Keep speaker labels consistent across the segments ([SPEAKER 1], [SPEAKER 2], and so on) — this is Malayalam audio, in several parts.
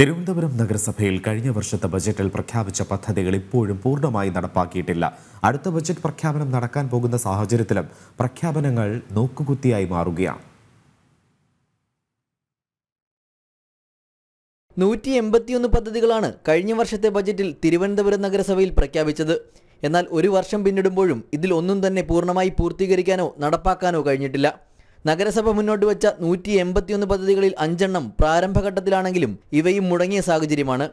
[SPEAKER 1] തിരുവനന്തപുരം നഗരസഭയിൽ കഴിഞ്ഞ വർഷത്തെ ബജറ്റിൽ പ്രഖ്യാപിച്ച പദ്ധതികൾ ഇപ്പോഴും പൂർണ്ണമായി നടപ്പാക്കിയിട്ടില്ല അടുത്ത ബജറ്റ് പ്രഖ്യാപനം നടക്കാൻ പോകുന്ന സാഹചര്യത്തിലും പ്രഖ്യാപനങ്ങൾ നോക്കുകുത്തിയായി മാറുകയാണ്
[SPEAKER 2] നൂറ്റി എൺപത്തിയൊന്ന് പദ്ധതികളാണ് കഴിഞ്ഞ വർഷത്തെ ബജറ്റിൽ തിരുവനന്തപുരം നഗരസഭയിൽ പ്രഖ്യാപിച്ചത് എന്നാൽ ഒരു വർഷം പിന്നിടുമ്പോഴും ഇതിൽ ഒന്നും തന്നെ പൂർണ്ണമായി പൂർത്തീകരിക്കാനോ നടപ്പാക്കാനോ കഴിഞ്ഞിട്ടില്ല നഗരസഭ മുന്നോട്ട് വെച്ച നൂറ്റി എൺപത്തിയൊന്ന് പദ്ധതികളിൽ അഞ്ചെണ്ണം പ്രാരംഭഘട്ടത്തിലാണെങ്കിലും ഇവയും മുടങ്ങിയ സാഹചര്യമാണ്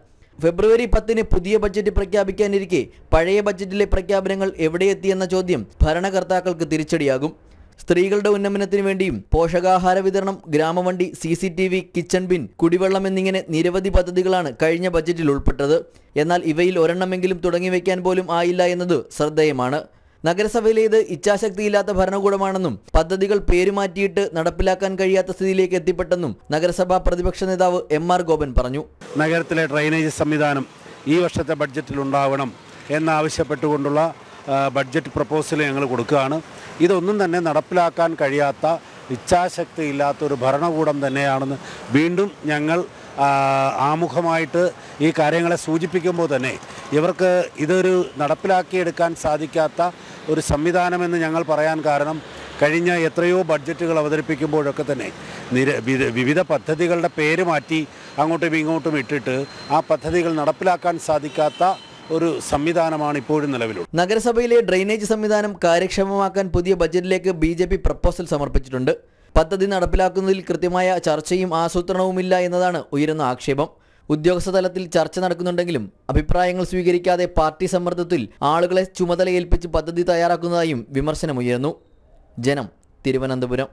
[SPEAKER 2] ഫെബ്രുവരി പത്തിന് പുതിയ ബജറ്റ് പ്രഖ്യാപിക്കാനിരിക്കെ പഴയ ബജറ്റിലെ പ്രഖ്യാപനങ്ങൾ എവിടെയെത്തിയെന്ന ചോദ്യം ഭരണകർത്താക്കൾക്ക് തിരിച്ചടിയാകും സ്ത്രീകളുടെ ഉന്നമനത്തിനു വേണ്ടിയും പോഷകാഹാര വിതരണം ഗ്രാമവണ്ടി C C T V kitchen bin കുടിവെള്ളം എന്നിങ്ങനെ നിരവധി പദ്ധതികളാണ് കഴിഞ്ഞ ബജറ്റിൽ ഉൾപ്പെട്ടത് എന്നാൽ ഇവയിൽ ഒരെണ്ണമെങ്കിലും തുടങ്ങിവെക്കാൻ പോലും ആയില്ല എന്നത് ശ്രദ്ധേയമാണ് ഇത് ഇച്ഛാശക്തിയില്ലാത്ത ഭരണകൂടമാണെന്നും പദ്ധതികൾ പേരുമാറ്റിയിട്ട് നടപ്പിലാക്കാൻ കഴിയാത്ത സ്ഥിതിയിലേക്ക് എത്തിപ്പെട്ടെന്നും നഗരസഭാ പ്രതിപക്ഷ നേതാവ് എം ആർ ഗോപൻ പറഞ്ഞു നഗരത്തിലെ ഡ്രൈനേജ് സംവിധാനം ഈ വർഷത്തെ ബഡ്ജറ്റിൽ ഉണ്ടാവണം എന്നാവശ്യപ്പെട്ടുകൊണ്ടുള്ള
[SPEAKER 1] ബഡ്ജറ്റ് പ്രപ്പോസൽ ഞങ്ങൾ കൊടുക്കുകയാണ് ഇതൊന്നും തന്നെ നടപ്പിലാക്കാൻ കഴിയാത്ത ഇച്ഛാശക്തി ഇല്ലാത്ത ഒരു ഭരണകൂടം തന്നെയാണെന്ന് വീണ്ടും ഞങ്ങൾ ആമുഖമായിട്ട് ഈ കാര്യങ്ങളെ സൂചിപ്പിക്കുമ്പോൾ തന്നെ ഇവർക്ക് ഇതൊരു നടപ്പിലാക്കിയെടുക്കാൻ സാധിക്കാത്ത ഒരു സംവിധാനമെന്ന് ഞങ്ങൾ പറയാൻ കാരണം കഴിഞ്ഞ എത്രയോ ബഡ്ജറ്റുകൾ അവതരിപ്പിക്കുമ്പോഴൊക്കെ തന്നെ നിര വിവിധ പദ്ധതികളുടെ പേര് മാറ്റി അങ്ങോട്ടും ഇങ്ങോട്ടും ഇട്ടിട്ട് ആ പദ്ധതികൾ നടപ്പിലാക്കാൻ സാധിക്കാത്ത ഒരു സംവിധാനമാണ് ഇപ്പോഴും നിലവിലുള്ളത്
[SPEAKER 2] നഗരസഭയിലെ ഡ്രെയിനേജ് സംവിധാനം കാര്യക്ഷമമാക്കാൻ പുതിയ ബജറ്റിലേക്ക് ബി ജെ പി പ്രപ്പോസൽ സമർപ്പിച്ചിട്ടുണ്ട് പദ്ധതി നടപ്പിലാക്കുന്നതിൽ കൃത്യമായ ചർച്ചയും ആസൂത്രണവുമില്ല എന്നതാണ് ഉയരുന്ന ആക്ഷേപം ഉദ്യോഗസ്ഥ തലത്തിൽ ചർച്ച നടക്കുന്നുണ്ടെങ്കിലും അഭിപ്രായങ്ങൾ സ്വീകരിക്കാതെ പാർട്ടി സമ്മർദ്ദത്തിൽ ആളുകളെ ചുമതലയേൽപ്പിച്ച് പദ്ധതി തയ്യാറാക്കുന്നതായും വിമർശനമുയർന്നു ജനം തിരുവനന്തപുരം